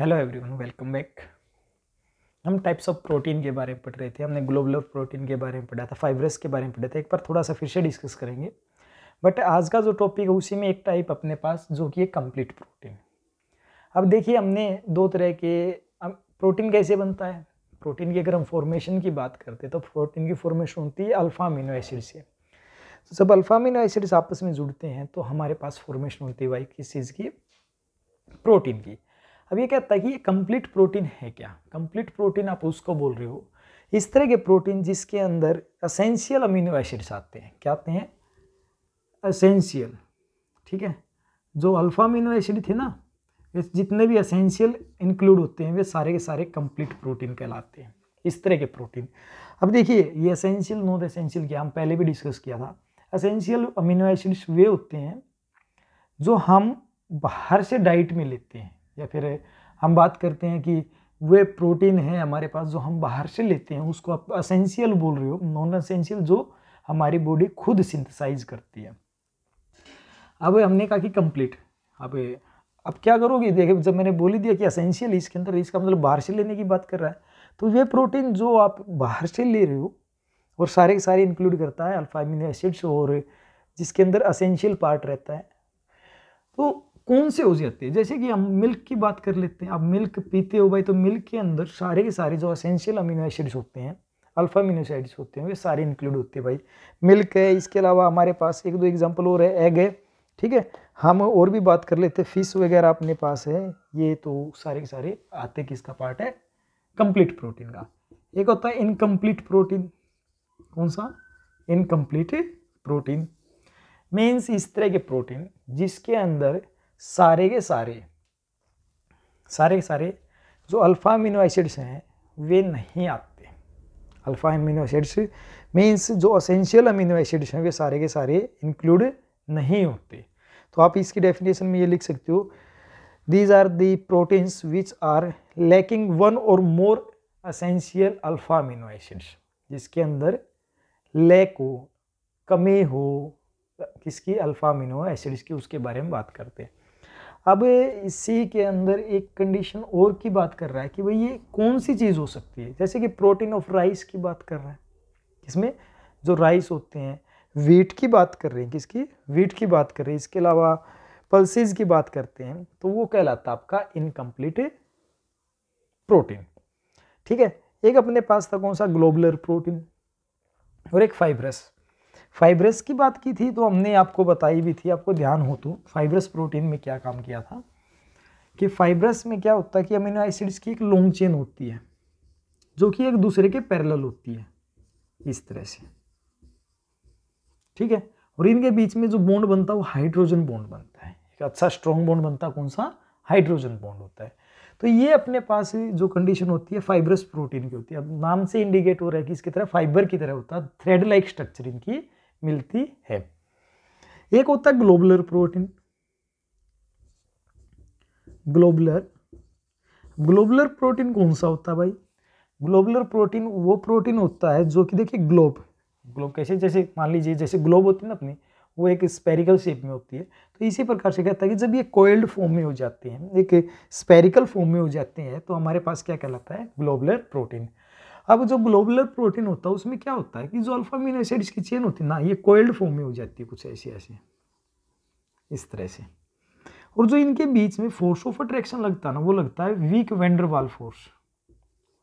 hello everyone welcome back हम types of protein के बारे में पढ़ रहे थे हमने ग्लोबुलर प्रोटीन के बारे में पढ़ा था फाइब्रस के बारे में पढ़ा था एक बार थोड़ा सा फिर से डिस्कस करेंगे बट आज का जो टॉपिक है उसी में एक टाइप अपने पास जो कि है कंप्लीट प्रोटीन अब देखिए हमने दो तरह के अब प्रोटीन कैसे बनता है प्रोटीन की अगर हम फॉर्मेशन की बात करते हैं तो प्रोटीन की फॉर्मेशन होती है अल्फ़ा अमीनो एसिड से तो जब अल्फ़ा अमीनो एसिड्स आपस में जुड़ते हैं तो हमारे पास फॉर्मेशन होती है वाई किस चीज़ की प्रोटीन की अब ये कहता है कि ये कंप्लीट प्रोटीन है क्या कंप्लीट प्रोटीन आप उसको बोल रहे हो इस तरह के प्रोटीन जिसके अंदर असेंशियल अमीनो एसिड्स आते हैं क्या आते हैं असेंशियल ठीक है जो अल्फा अमीनो एसिड थे ना जितने भी असेंशियल इंक्लूड होते हैं वे सारे के सारे कंप्लीट प्रोटीन कहलाते हैं इस तरह के प्रोटीन अब देखिए ये असेंशियल नॉन असेंशियल क्या हम पहले भी डिस्कस किया था असेंशियल अमीनो एसिड्स वे होते हैं जो हम बाहर से डाइट में लेते हैं या फिर हम बात करते हैं कि वे प्रोटीन है हमारे पास जो हम बाहर से लेते हैं उसको आप असेंशियल बोल रहे हो नॉन असेंशियल जो हमारी बॉडी खुद सिंथेसाइज करती है अब हमने कहा कि कंप्लीट अब अब क्या करोगे देखिए जब मैंने बोली दिया कि असेंशियल इसके अंदर इसका मतलब बाहर से लेने की बात कर रहा है तो ये प्रोटीन जो आप बाहर से ले रहे हो और सारे के सारे इंक्लूड करता है अल्फामिनो एसिड्स और जिसके अंदर असेंशियल पार्ट रहता है तो कौन से हो जाते हैं जैसे कि हम मिल्क की बात कर लेते हैं आप मिल्क पीते हो भाई तो मिल्क के अंदर सारे के सारे जो असेंशियल अमीनो एसिड्स होते हैं अल्फा एसिड्स होते हैं वे सारे इंक्लूड होते हैं भाई मिल्क है इसके अलावा हमारे पास एक दो एग्जाम्पल और है एग है ठीक है हम और भी बात कर लेते हैं फिश वगैरह अपने पास है ये तो सारे के सारे आते किसका पार्ट है कंप्लीट प्रोटीन का एक होता है इनकम्प्लीट प्रोटीन कौन सा इनकम्प्लीट प्रोटीन मीन्स इस तरह के प्रोटीन जिसके अंदर सारे के सारे सारे के सारे जो अल्फ़ा अमीनो एसिड्स हैं वे नहीं आते अल्फ़ा अमीनो एसिड्स मीन्स जो असेंशियल अमीनो एसिड्स हैं वे सारे के सारे इंक्लूड नहीं होते तो आप इसकी डेफिनेशन में ये लिख सकते हो these are the proteins which are lacking one or more essential alpha amino acids जिसके अंदर लैक हो कमी हो किसकी अल्फ़ा अमीनो एसिड्स की उसके बारे में बात करते हैं अब इसी के अंदर एक कंडीशन और की बात कर रहा है कि भाई ये कौन सी चीज़ हो सकती है जैसे कि प्रोटीन ऑफ राइस की बात कर रहा है इसमें जो राइस होते हैं वीट की बात कर रहे हैं किसकी वीट की बात कर रहे हैं इसके अलावा पल्सिस की बात करते हैं तो वो कहलाता है आपका इनकम्प्लीट प्रोटीन ठीक है एक अपने पास था कौन सा ग्लोबलर प्रोटीन और एक फाइब्रस फाइब्रस की बात की थी तो हमने आपको बताई भी थी आपको ध्यान हो तो फाइब्रस प्रोटीन में क्या काम किया था कि फाइब्रस में क्या होता है कि अमीनो एसिड्स की एक लॉन्ग चेन होती है जो कि एक दूसरे के पैरेलल होती है इस तरह से ठीक है और इनके बीच में जो बॉन्ड बनता है वो हाइड्रोजन बॉन्ड बनता है एक अच्छा स्ट्रॉन्ग बॉन्ड बनता है कौन सा हाइड्रोजन बॉन्ड होता है तो ये अपने पास जो कंडीशन होती है फाइब्रस प्रोटीन की होती है अब नाम से इंडिकेट हो रहा है कि इसकी तरह फाइबर की तरह होता है थ्रेड लाइक स्ट्रक्चर इनकी मिलती है एक होता है globular protein globular globular protein कौन सा होता है भाई ग्लोबुलर प्रोटीन वो प्रोटीन होता है जो कि देखिए ग्लोब ग्लोब कैसे जैसे मान लीजिए जैसे ग्लोब होती है ना अपनी वो एक स्पेरिकल शेप में होती है तो इसी प्रकार से कहता है कि जब ये कोयल्ड फॉर्म में हो जाते हैं एक स्पेरिकल फॉर्म में हो जाते हैं तो हमारे पास क्या कहलाता है ग्लोबुलर प्रोटीन अब जो ग्लोबुलर प्रोटीन होता है उसमें क्या होता है कि जो अल्फा अमीनो एसिड इसकी चेन होती है ना ये कोयल्ड फॉर्म में हो जाती है कुछ ऐसे ऐसे इस तरह से और जो इनके बीच में फोर्स ऑफ अट्रैक्शन लगता है ना वो लगता है weak van der Waals force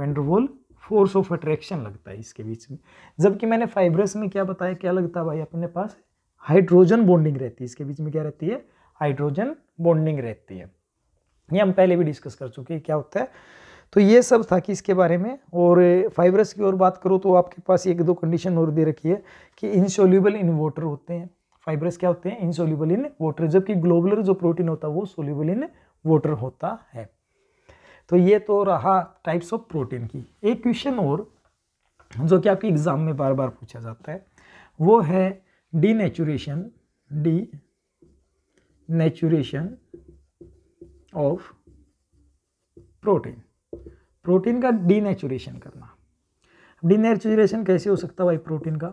van der Waals force of attraction लगता है इसके बीच में जबकि मैंने फाइब्रस में क्या बताया क्या लगता है भाई अपने पास हाइड्रोजन बॉन्डिंग रहती है इसके बीच में क्या रहती है हाइड्रोजन बॉन्डिंग रहती है ये हम पहले भी डिस्कस कर चुके हैं क्या होता है तो ये सब था कि इसके बारे में और फाइबरस की और बात करो तो आपके पास एक दो कंडीशन और दे रखी है कि इनसोल्यूबल इन वाटर होते हैं फाइबरस क्या होते हैं इनसोल्यूबल इन वाटर जबकि ग्लोबुलर जो प्रोटीन होता है वो सोल्यूबल इन वाटर होता है तो ये तो रहा टाइप्स ऑफ प्रोटीन की एक क्वेश्चन और जो कि आपके एग्ज़ाम में बार बार पूछा जाता है वो है denaturation denaturation of protein protein का डीनेचुरेशन करना डीनेचुरेशन कैसे हो सकता है भाई प्रोटीन का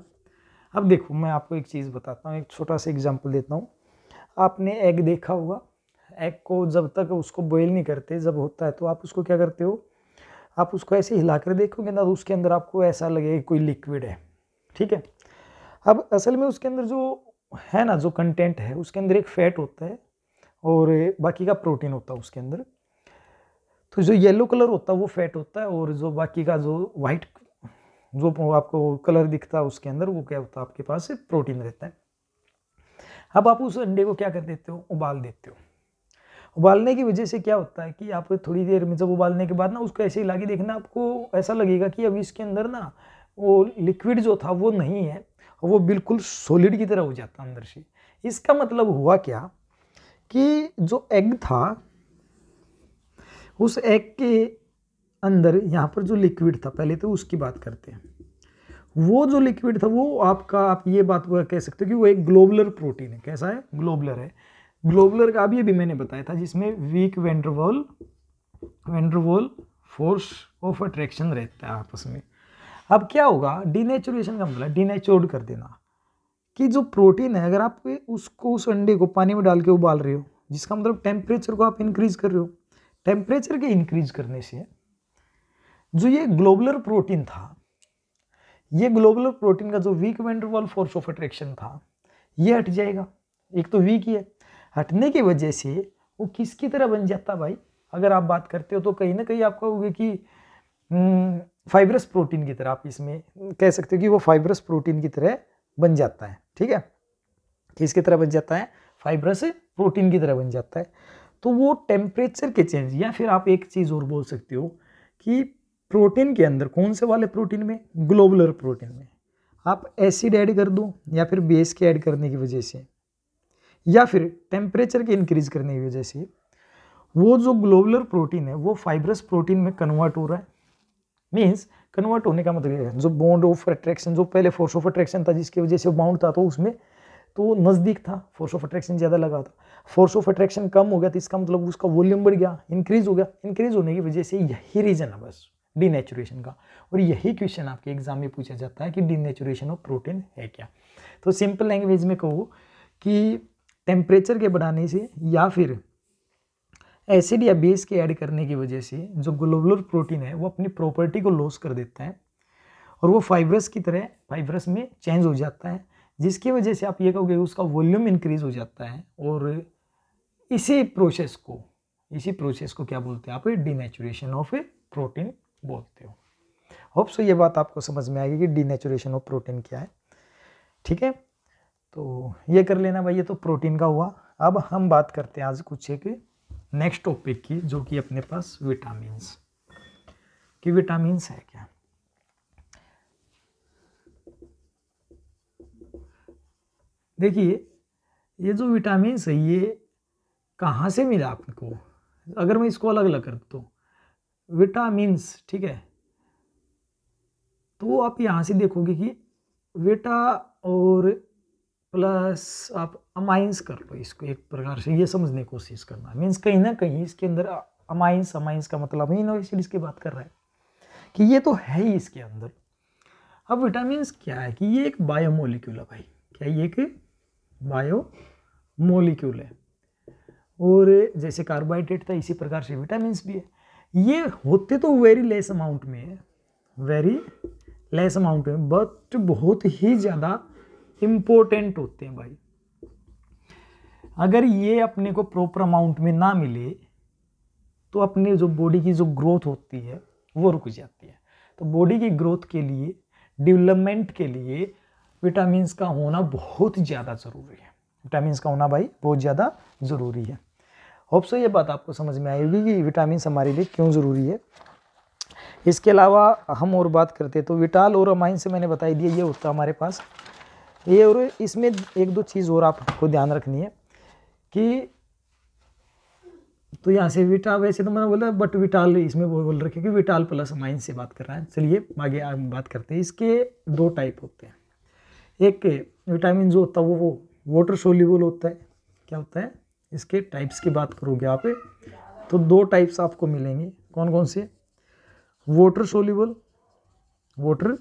अब देखो मैं आपको एक चीज़ बताता हूँ एक छोटा सा एग्जाम्पल देता हूँ आपने एग देखा होगा एग को जब तक उसको बॉयल नहीं करते जब होता है तो आप उसको क्या करते हो आप उसको ऐसे हिला कर देखोगे ना तो उसके अंदर आपको ऐसा लगेगा कोई लिक्विड है ठीक है अब असल में उसके अंदर जो है ना जो कंटेंट है उसके अंदर एक फैट होता है और बाकी का प्रोटीन होता है उसके अंदर तो जो येलो कलर होता है वो फैट होता है और जो बाकी का जो वाइट जो आपको कलर दिखता है उसके अंदर वो क्या होता है आपके पास प्रोटीन रहता है अब आप उस अंडे को क्या कर देते हो उबाल देते हो उबालने की वजह से क्या होता है कि आप थोड़ी देर में जब उबालने के बाद ना उसको ऐसे ही लागे देखना आपको ऐसा लगेगा कि अभी इसके अंदर ना वो लिक्विड जो था वो नहीं है वो बिल्कुल सॉलिड की तरह हो जाता अंदर से इसका मतलब हुआ क्या कि जो एग था उस एक्ट के अंदर यहाँ पर जो लिक्विड था पहले तो उसकी बात करते हैं वो जो लिक्विड था वो आपका आप ये बात कह सकते हो कि वो एक ग्लोबलर प्रोटीन है कैसा है ग्लोबलर है ग्लोबलर का अभी अभी मैंने बताया था जिसमें weak van der Waals van der Waals force of attraction रहता है आपस में अब क्या होगा डीनेचुरेशन का मतलब डीनेचोर्ड कर देना कि जो प्रोटीन है अगर आप उसको उस अंडे को पानी में डाल के उबाल रहे हो जिसका मतलब टेम्परेचर को आप इंक्रीज कर रहे हो टेम्परेचर के इंक्रीज करने से जो ये ग्लोबलर प्रोटीन था ये ग्लोबलर प्रोटीन का जो weak van der Waals force of attraction था ये हट जाएगा एक तो वीक ही है हटने की वजह से वो किसकी तरह बन जाता भाई अगर आप बात करते हो तो कहीं ना कहीं आप कहोगे कि फाइबरस हम्म, प्रोटीन की तरह आप इसमें कह सकते हो कि वो फाइबरस प्रोटीन की तरह बन जाता है ठीक है किसकी तरह बन जाता है फाइब्रस प्रोटीन की तरह बन जाता है तो वो टेम्परेचर के चेंज या फिर आप एक चीज़ और बोल सकते हो कि प्रोटीन के अंदर कौन से वाले प्रोटीन में ग्लोबुलर प्रोटीन में आप एसिड ऐड कर दो या फिर बेस के ऐड करने की वजह से या फिर टेम्परेचर के इंक्रीज करने की वजह से वो जो ग्लोबुलर प्रोटीन है वो फाइब्रस प्रोटीन में कन्वर्ट हो रहा है मीन्स कन्वर्ट होने का मतलब है जो बॉन्ड ऑफ अट्रैक्शन जो पहले फोर्स ऑफ अट्रैक्शन था जिसकी वजह से बाउंड था तो उसमें तो नज़दीक था फोर्स ऑफ अट्रैक्शन ज़्यादा लगा था फोर्स ऑफ अट्रैक्शन कम हो गया तो इसका मतलब उसका वॉल्यूम बढ़ गया इंक्रीज हो गया इंक्रीज होने की वजह से यही रीज़न है बस डीनेचुरेशन का और यही क्वेश्चन आपके एग्जाम में पूछा जाता है कि डीनेचुरेशन ऑफ प्रोटीन है क्या तो सिंपल लैंग्वेज में कहो कि टेम्परेचर के बढ़ाने से या फिर एसिड या बेस के ऐड करने की वजह से जो ग्लोबुलर प्रोटीन है वो अपनी प्रॉपर्टी को लॉस कर देता है और वो फाइब्रस की तरह फाइब्रस में चेंज हो जाता है जिसकी वजह से आप ये कहोगे उसका वॉल्यूम इंक्रीज हो जाता है और इसी प्रोसेस को इसी प्रोसेस को क्या बोलते हैं आप डीनेचुरेशन ऑफ प्रोटीन बोलते हो होप सो ये बात आपको समझ में आएगी कि डीनेचुरेशन ऑफ प्रोटीन क्या है ठीक है तो ये कर लेना भाई ये तो प्रोटीन का हुआ अब हम बात करते हैं आज कुछ एक नेक्स्ट टॉपिक की जो कि अपने पास विटामिन्स कि विटामिन्स है क्या देखिए ये जो विटामिन है ये कहाँ से मिला आपको अगर मैं इसको अलग अलग कर दूँ विटामिन्स ठीक है तो आप यहाँ से देखोगे कि वेटा और प्लस आप अमाइंस कर लो इसको एक प्रकार से ये समझने की कोशिश करना मीन्स कहीं ना कहीं इसके अंदर अमाइंस अमाइंस का मतलब इनो एसिड्स की बात कर रहा है कि ये तो है ही इसके अंदर अब विटामिन क्या है कि ये एक बायोमोलिक्यूल है भाई क्या ये एक बायो मोलिक्यूल है और जैसे कार्बोहाइड्रेट था इसी प्रकार से विटामिन भी है ये होते तो वेरी लेस अमाउंट में है वेरी लेस अमाउंट में बट बहुत ही ज़्यादा इम्पोर्टेंट होते हैं भाई अगर ये अपने को प्रॉपर अमाउंट में ना मिले तो अपने जो बॉडी की जो ग्रोथ होती है वो रुक जाती है तो बॉडी की ग्रोथ के लिए डेवलपमेंट के लिए विटामिन का होना बहुत ज़्यादा ज़रूरी है विटामिन का होना भाई बहुत ज़्यादा ज़रूरी है होप सो ये बात आपको समझ में आएगी कि विटामिन हमारे लिए क्यों ज़रूरी है इसके अलावा हम और बात करते हैं तो विटाल और अमाइन से मैंने बताई दिया ये होता हमारे पास ये और इसमें एक दो चीज़ और आपको ध्यान रखनी है कि तो यहाँ से विटा वैसे तो मैंने बोला बट विटाल इसमें वो बोल रखे कि विटाल प्लस अमाइन से बात कर रहा है चलिए आगे हम बात करते हैं इसके दो टाइप होते हैं एक विटामिन जो होता है वो वो वाटर सोल्यूबल होता है क्या होता है इसके टाइप्स की बात करोगे आप तो दो टाइप्स आपको मिलेंगे कौन कौन से वाटर सोल्यूबल वाटर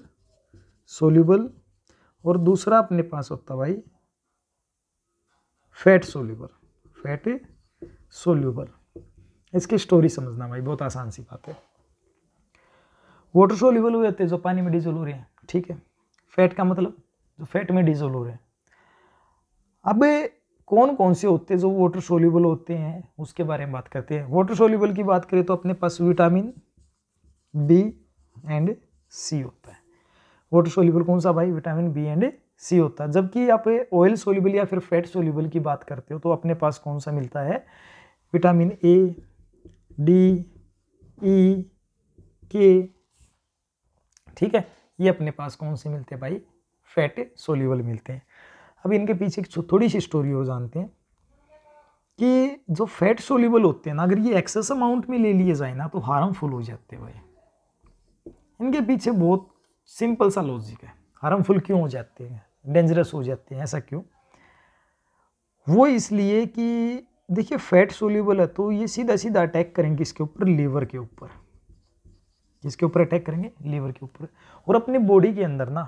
सोल्यूबल और दूसरा अपने पास होता भाई फैट सोल्यूबल फैट सोल्यूबल इसकी स्टोरी समझना भाई बहुत आसान सी बात है वाटर सोल्यूबल हुए होते हैं जो पानी में डिजोल हो रहे हैं ठीक है फैट का मतलब जो तो फैट में डिजोल्व हो रहे हैं अब कौन कौन से होते हैं जो वाटर सोल्यूबल होते हैं उसके बारे में बात करते हैं वाटर सोल्यूबल की बात करें तो अपने पास विटामिन बी एंड सी होता है वाटर सोल्यूबल कौन सा भाई विटामिन बी एंड सी होता है जबकि आप ऑयल सोल्यूबल या फिर फैट सोल्यूबल की बात करते हो तो अपने पास कौन सा मिलता है विटामिन ए डी ई के ठीक है ये अपने पास कौन से मिलते हैं भाई फैट सोल्यूबल मिलते हैं अब इनके पीछे थोड़ी सी स्टोरी हो जानते हैं कि जो फैट सोल्यूबल होते हैं ना अगर ये एक्सेस अमाउंट में ले लिए जाए ना तो हार्मफुल हो जाते हैं भाई इनके पीछे बहुत सिंपल सा लॉजिक है हार्मफुल क्यों हो जाते हैं डेंजरस हो जाते हैं ऐसा क्यों वो इसलिए कि देखिए फैट सोल्यूबल है तो ये सीधा सीधा अटैक करेंगे इसके ऊपर लीवर के ऊपर किसके ऊपर अटैक करेंगे लीवर के ऊपर और अपने बॉडी के अंदर ना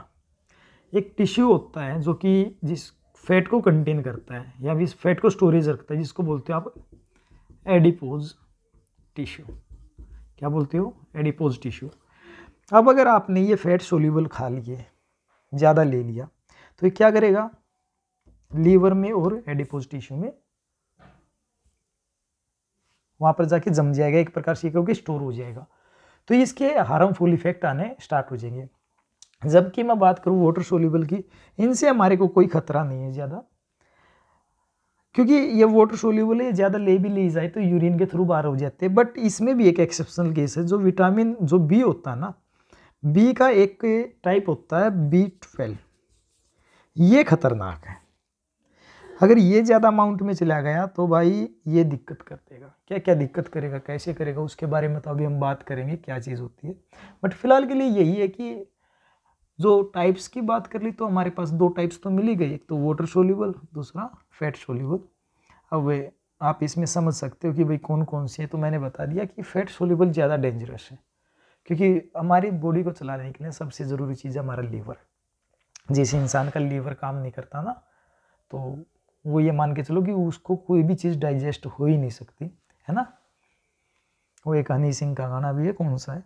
एक टिश्यू होता है जो कि जिस फैट को कंटेन करता है या इस फैट को स्टोरेज रखता है जिसको बोलते हो आप एडिपोज टिश्यू क्या बोलते हो एडिपोज टिश्यू अब अगर आपने ये फैट सोल्यूबल खा लिए ज़्यादा ले लिया तो ये क्या करेगा लीवर में और एडिपोज टिश्यू में वहाँ पर जाके जम जाएगा एक प्रकार से क्योंकि स्टोर हो जाएगा तो इसके हार्मफुल इफेक्ट आने स्टार्ट हो जाएंगे जबकि मैं बात करूँ वाटर सोल्यूबल की इनसे हमारे को कोई ख़तरा नहीं है ज़्यादा क्योंकि ये वाटर सोल्यूबल है ज़्यादा ले भी ले जाए तो यूरिन के थ्रू बाहर हो जाते हैं बट इसमें भी एक एक्सेप्शनल केस है जो विटामिन जो बी होता है ना बी का एक टाइप होता है बी ट्वेल्व ये खतरनाक है अगर ये ज़्यादा अमाउंट में चला गया तो भाई ये दिक्कत कर देगा क्या क्या दिक्कत करेगा कैसे करेगा उसके बारे में तो अभी हम बात करेंगे क्या चीज़ होती है बट फिलहाल के लिए यही है कि जो टाइप्स की बात कर ली तो हमारे पास दो टाइप्स तो मिली गई एक तो वाटर सोल्यूबल दूसरा फैट सोल्यूबल अब वे आप इसमें समझ सकते हो कि भाई कौन कौन सी है तो मैंने बता दिया कि फैट सोल्यूबल ज़्यादा डेंजरस है क्योंकि हमारी बॉडी को चलाने के लिए सबसे ज़रूरी चीज़ है हमारा लीवर जैसे इंसान का लीवर काम नहीं करता ना तो वो ये मान के चलो कि उसको कोई भी चीज़ डाइजेस्ट हो ही नहीं सकती है ना वो एक हनी सिंह का गाना भी है कौन सा है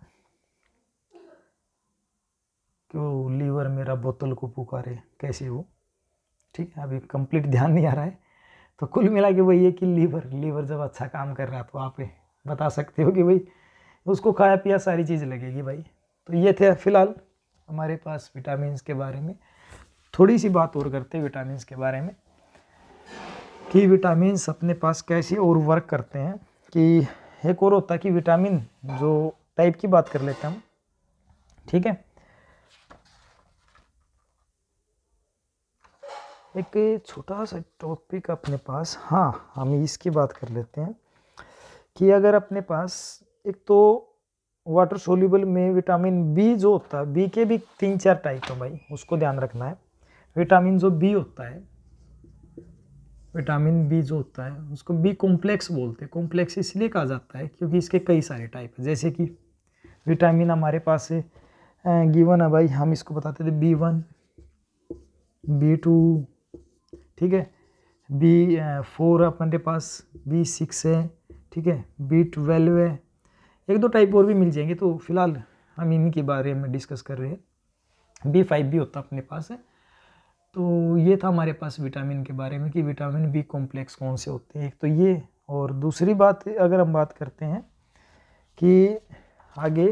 कि वो लीवर मेरा बोतल को पुकारे कैसे वो ठीक है अभी कंप्लीट ध्यान नहीं आ रहा है तो कुल मिला के वही है कि लीवर लीवर जब अच्छा काम कर रहा है तो आप बता सकते हो कि भाई उसको खाया पिया सारी चीज़ लगेगी भाई तो ये थे फिलहाल हमारे पास विटामिन के बारे में थोड़ी सी बात और करते हैं विटामिन के बारे में कि विटामिन अपने पास कैसे और वर्क करते हैं कि एक और होता कि विटामिन जो टाइप की बात कर लेते हैं हम ठीक है एक छोटा सा टॉपिक अपने पास हाँ हम इसकी बात कर लेते हैं कि अगर अपने पास एक तो वाटर सोल्यूबल में विटामिन बी जो होता है बी के भी तीन चार टाइप हैं भाई उसको ध्यान रखना है विटामिन जो बी होता है विटामिन बी जो होता है उसको बी कॉम्प्लेक्स बोलते हैं कॉम्प्लेक्स इसलिए कहा जाता है क्योंकि इसके कई सारे टाइप हैं जैसे कि विटामिन हमारे पास गिवन है भाई हम इसको बताते थे बी वन बी टू ठीक है बी फोर अपने पास बी सिक्स है ठीक है बी ट्वेल्व है एक दो टाइप और भी मिल जाएंगे तो फिलहाल हम इन्हीं के बारे में डिस्कस कर रहे हैं बी फाइव भी होता अपने पास है तो ये था हमारे पास विटामिन के बारे में कि विटामिन बी कॉम्प्लेक्स कौन से होते हैं एक तो ये और दूसरी बात अगर हम बात करते हैं कि आगे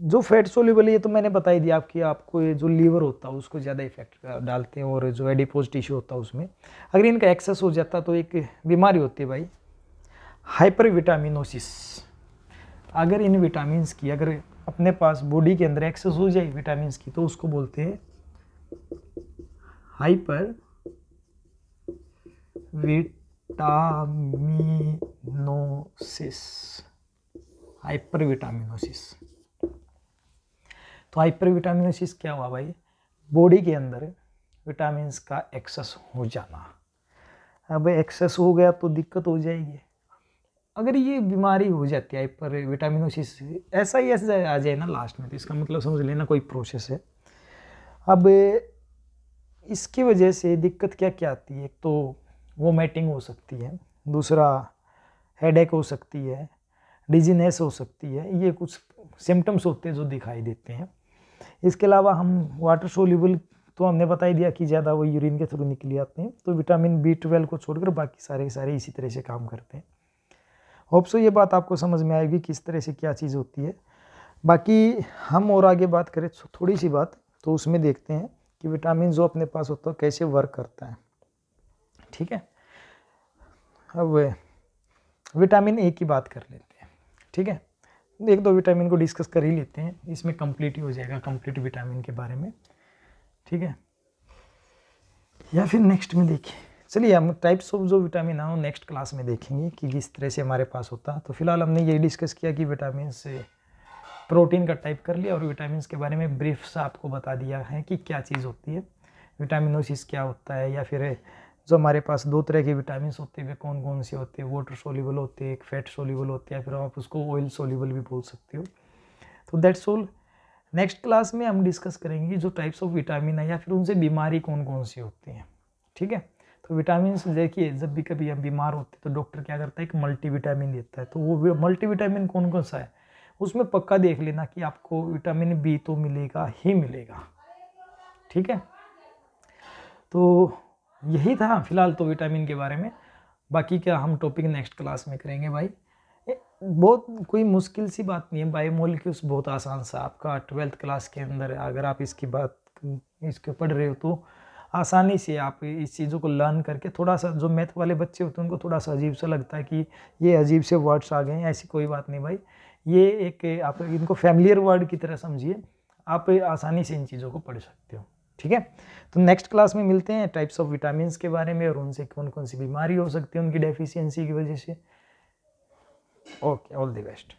जो फैट सोल्यूबल ये तो मैंने बता ही दिया आपकी आपको ये जो लीवर होता है उसको ज़्यादा इफेक्ट डालते हैं और जो एडिपोज टिश्यू होता है उसमें अगर इनका एक्सेस हो जाता तो एक बीमारी होती है भाई हाइपर विटामिनोसिस अगर इन विटामिन की अगर अपने पास बॉडी के अंदर एक्सेस हो जाए विटामिन की तो उसको बोलते हैं हाइपर विटामिनोसिस हाइपर विटामिनोसिस तो हाइपर विटामिनोसिस क्या हुआ भाई बॉडी के अंदर विटामिन का एक्सेस हो जाना अब एक्सेस हो गया तो दिक्कत हो जाएगी अगर ये बीमारी हो जाती है हाइपर विटामिनोसिस ऐसा ही ऐसा आ जाए ना लास्ट में तो इसका मतलब समझ लेना कोई प्रोसेस है अब इसकी वजह से दिक्कत क्या क्या आती है एक तो वोमेटिंग हो सकती है दूसरा हेडेक हो सकती है डिजीनेस हो सकती है ये कुछ सिम्टम्स होते हैं जो दिखाई देते हैं इसके अलावा हम वाटर सोल्यूबल तो हमने बता ही दिया कि ज़्यादा वो यूरिन के थ्रू निकली आते हैं तो विटामिन बी ट्वेल्व को छोड़कर बाकी सारे के सारे इसी तरह से काम करते हैं होप्सो ये बात आपको समझ में आएगी किस तरह से क्या चीज़ होती है बाकी हम और आगे बात करें तो थोड़ी सी बात तो उसमें देखते हैं कि विटामिन जो अपने पास होता है कैसे वर्क करता है ठीक है अब विटामिन ए की बात कर लेते हैं ठीक है एक दो विटामिन को डिस्कस कर ही लेते हैं इसमें कम्प्लीट ही हो जाएगा कम्प्लीट विटामिन के बारे में ठीक है या फिर नेक्स्ट में देखिए चलिए हम टाइप्स ऑफ जो विटामिन है वो नेक्स्ट क्लास में देखेंगे कि किस तरह से हमारे पास होता है तो फिलहाल हमने ये डिस्कस किया कि विटामिन से प्रोटीन का टाइप कर लिया और विटामिन के बारे में ब्रीफ सा आपको बता दिया है कि क्या चीज़ होती है विटामिनोसिस क्या होता है या फिर जो हमारे पास दो तरह के विटामिन होते हैं वे कौन कौन से होते हैं वाटर सोल्यूबल होते हैं एक फैट सोल्यूबल होते हैं फिर आप उसको ऑयल सोल्यूबल भी बोल सकते हो तो दैट्स ऑल नेक्स्ट क्लास में हम डिस्कस करेंगे जो टाइप्स ऑफ विटामिन है या फिर उनसे बीमारी कौन कौन सी होती है ठीक है तो विटामिन देखिए जब भी कभी हम बीमार होते हैं तो डॉक्टर क्या करता है एक मल्टीविटामिन देता है तो वो मल्टीविटामिन कौन कौन सा है उसमें पक्का देख लेना कि आपको विटामिन बी तो मिलेगा ही मिलेगा ठीक है तो यही था फिलहाल तो विटामिन के बारे में बाकी क्या हम टॉपिक नेक्स्ट क्लास में करेंगे भाई बहुत कोई मुश्किल सी बात नहीं है बायो उस बहुत आसान सा आपका ट्वेल्थ क्लास के अंदर अगर आप इसकी बात इसके पढ़ रहे हो तो आसानी से आप इस चीज़ों को लर्न करके थोड़ा सा जो मैथ वाले बच्चे होते हैं उनको थोड़ा सा अजीब सा लगता है कि ये अजीब से वर्ड्स आ गए हैं ऐसी कोई बात नहीं भाई ये एक आप इनको फैमिलियर वर्ड की तरह समझिए आप आसानी से इन चीज़ों को पढ़ सकते हो ठीक है तो नेक्स्ट क्लास में मिलते हैं टाइप्स ऑफ विटामिन के बारे में और उनसे कौन कौन सी बीमारी हो सकती है उनकी डेफिशियंसी की वजह से ओके ऑल द बेस्ट